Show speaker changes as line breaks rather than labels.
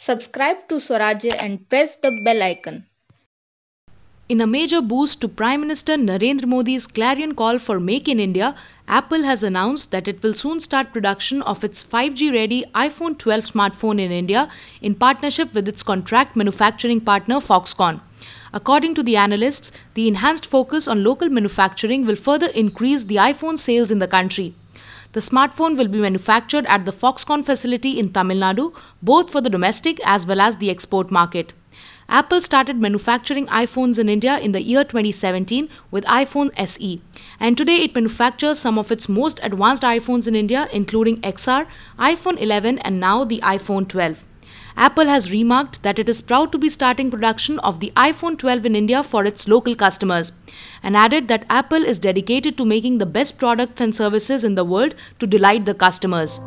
Subscribe to Swarajya and press the bell icon.
In a major boost to Prime Minister Narendra Modi's clarion call for Make in India, Apple has announced that it will soon start production of its 5G ready iPhone 12 smartphone in India in partnership with its contract manufacturing partner Foxconn. According to the analysts, the enhanced focus on local manufacturing will further increase the iPhone sales in the country. The smartphone will be manufactured at the Foxconn facility in Tamil Nadu, both for the domestic as well as the export market. Apple started manufacturing iPhones in India in the year 2017 with iPhone SE. And today it manufactures some of its most advanced iPhones in India, including XR, iPhone 11, and now the iPhone 12. Apple has remarked that it is proud to be starting production of the iPhone 12 in India for its local customers and added that Apple is dedicated to making the best products and services in the world to delight the customers.